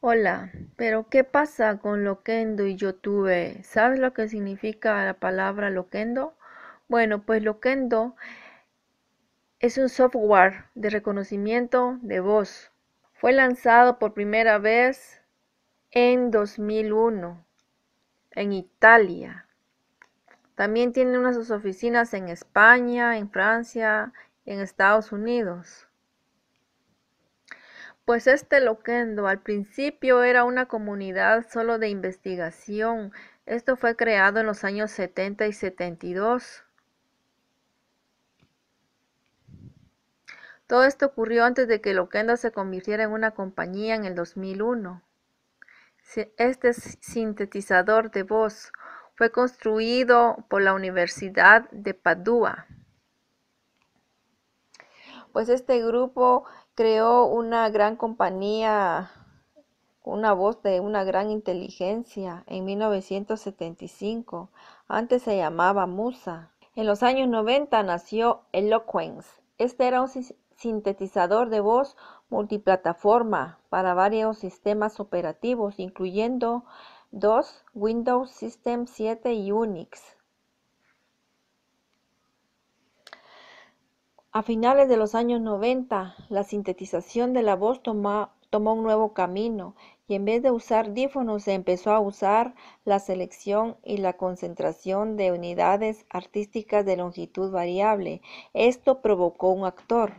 Hola, pero ¿qué pasa con Loquendo y YouTube? ¿Sabes lo que significa la palabra Loquendo? Bueno, pues Loquendo es un software de reconocimiento de voz. Fue lanzado por primera vez en 2001 en Italia. También tiene unas oficinas en España, en Francia, en Estados Unidos pues este Loquendo al principio era una comunidad solo de investigación. Esto fue creado en los años 70 y 72. Todo esto ocurrió antes de que Loquendo se convirtiera en una compañía en el 2001. Este sintetizador de voz fue construido por la Universidad de Padua pues este grupo creó una gran compañía, una voz de una gran inteligencia en 1975. Antes se llamaba Musa. En los años 90 nació Eloquence. Este era un sintetizador de voz multiplataforma para varios sistemas operativos, incluyendo DOS, Windows System 7 y Unix. A finales de los años 90, la sintetización de la voz tomó un nuevo camino y en vez de usar dífonos se empezó a usar la selección y la concentración de unidades artísticas de longitud variable. Esto provocó un actor.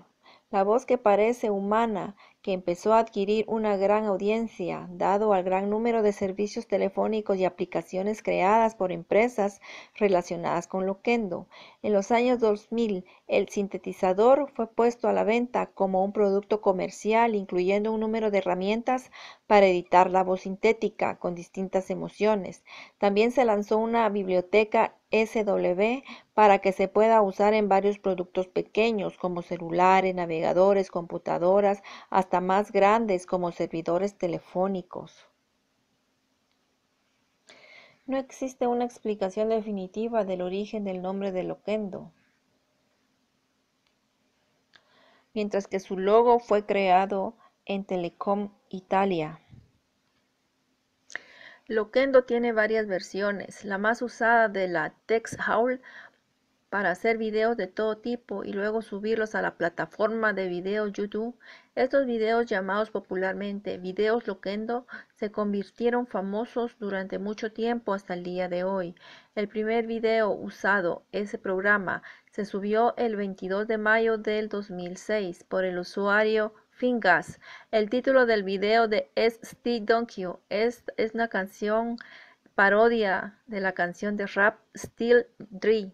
La voz que parece humana que empezó a adquirir una gran audiencia, dado al gran número de servicios telefónicos y aplicaciones creadas por empresas relacionadas con Loquendo. En los años 2000, el sintetizador fue puesto a la venta como un producto comercial, incluyendo un número de herramientas para editar la voz sintética con distintas emociones. También se lanzó una biblioteca SW para que se pueda usar en varios productos pequeños como celulares, navegadores, computadoras, hasta más grandes como servidores telefónicos. No existe una explicación definitiva del origen del nombre de Loquendo, mientras que su logo fue creado en Telecom Italia. Loquendo tiene varias versiones, la más usada de la howl para hacer videos de todo tipo y luego subirlos a la plataforma de videos YouTube. Estos videos llamados popularmente videos Loquendo se convirtieron famosos durante mucho tiempo hasta el día de hoy. El primer video usado, ese programa, se subió el 22 de mayo del 2006 por el usuario Fingas. El título del video de es Steve Donkey. Es, es una canción parodia de la canción de rap Steel Dre.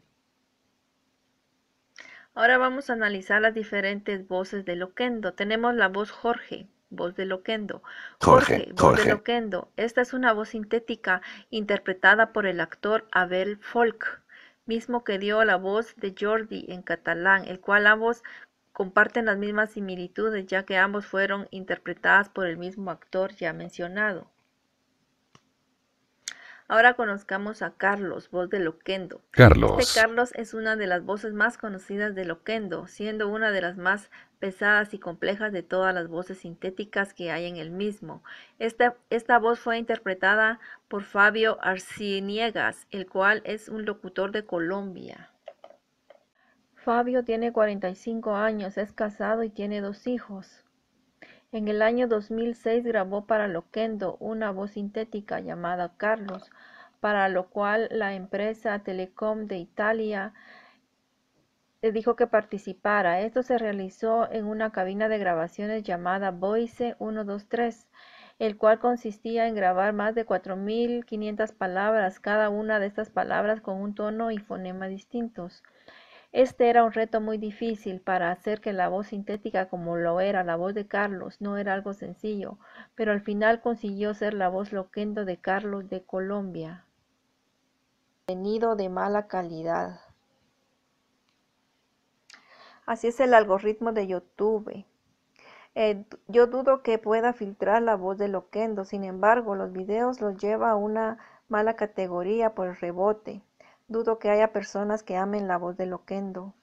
Ahora vamos a analizar las diferentes voces de Loquendo. Tenemos la voz Jorge, voz de Loquendo. Jorge, Jorge, voz de Loquendo. Esta es una voz sintética interpretada por el actor Abel Folk, mismo que dio la voz de Jordi en catalán, el cual la voz comparten las mismas similitudes ya que ambos fueron interpretadas por el mismo actor ya mencionado. Ahora conozcamos a Carlos, voz de Loquendo. Carlos. Este Carlos es una de las voces más conocidas de Loquendo, siendo una de las más pesadas y complejas de todas las voces sintéticas que hay en el mismo. Esta, esta voz fue interpretada por Fabio Arciniegas, el cual es un locutor de Colombia. Fabio tiene 45 años, es casado y tiene dos hijos. En el año 2006 grabó para Loquendo una voz sintética llamada Carlos, para lo cual la empresa Telecom de Italia le eh, dijo que participara. Esto se realizó en una cabina de grabaciones llamada Voice 123, el cual consistía en grabar más de 4.500 palabras, cada una de estas palabras con un tono y fonema distintos. Este era un reto muy difícil para hacer que la voz sintética como lo era la voz de Carlos no era algo sencillo, pero al final consiguió ser la voz loquendo de Carlos de Colombia. Venido de mala calidad. Así es el algoritmo de YouTube. Eh, yo dudo que pueda filtrar la voz de loquendo, sin embargo, los videos los lleva a una mala categoría por el rebote. Dudo que haya personas que amen la voz de Loquendo.